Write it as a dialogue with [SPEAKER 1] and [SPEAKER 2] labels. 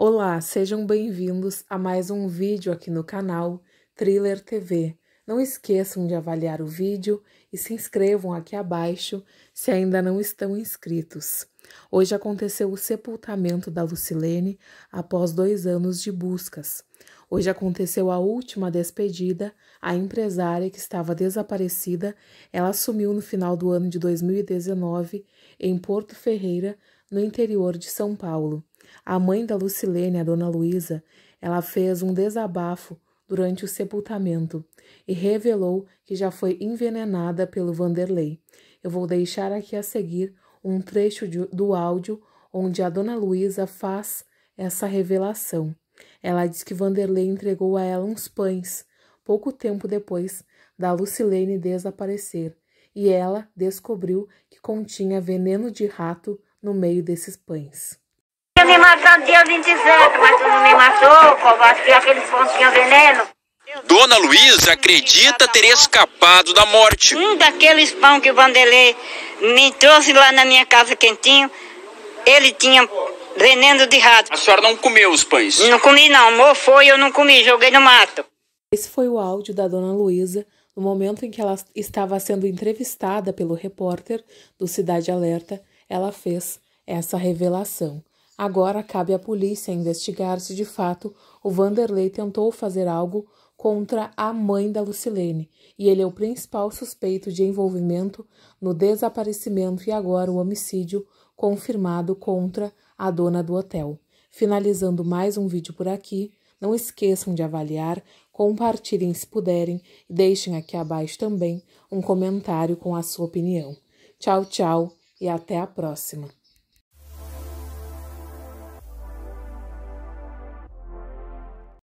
[SPEAKER 1] Olá, sejam bem-vindos a mais um vídeo aqui no canal Thriller TV. Não esqueçam de avaliar o vídeo e se inscrevam aqui abaixo se ainda não estão inscritos. Hoje aconteceu o sepultamento da Lucilene após dois anos de buscas. Hoje aconteceu a última despedida, a empresária que estava desaparecida, ela sumiu no final do ano de 2019 em Porto Ferreira, no interior de São Paulo. A mãe da Lucilene, a dona Luísa, ela fez um desabafo durante o sepultamento e revelou que já foi envenenada pelo Vanderlei. Eu vou deixar aqui a seguir um trecho de, do áudio onde a dona Luísa faz essa revelação. Ela diz que Vanderlei entregou a ela uns pães pouco tempo depois da Lucilene desaparecer e ela descobriu que continha veneno de rato no meio desses pães me matar no dia
[SPEAKER 2] 27, mas tu não me matou, covarde, que aqueles pontos tinham veneno. Dona Luísa acredita ter escapado da morte. Um daqueles pão que o Vanderlei me trouxe lá na minha casa quentinho, ele tinha veneno de rato. A senhora não comeu os pães? Não comi não, amor, e eu não comi, joguei no mato.
[SPEAKER 1] Esse foi o áudio da Dona Luísa no momento em que ela estava sendo entrevistada pelo repórter do Cidade Alerta, ela fez essa revelação. Agora cabe à polícia investigar se de fato o Vanderlei tentou fazer algo contra a mãe da Lucilene, e ele é o principal suspeito de envolvimento no desaparecimento e agora o homicídio confirmado contra a dona do hotel. Finalizando mais um vídeo por aqui, não esqueçam de avaliar, compartilhem se puderem e deixem aqui abaixo também um comentário com a sua opinião. Tchau, tchau e até a próxima!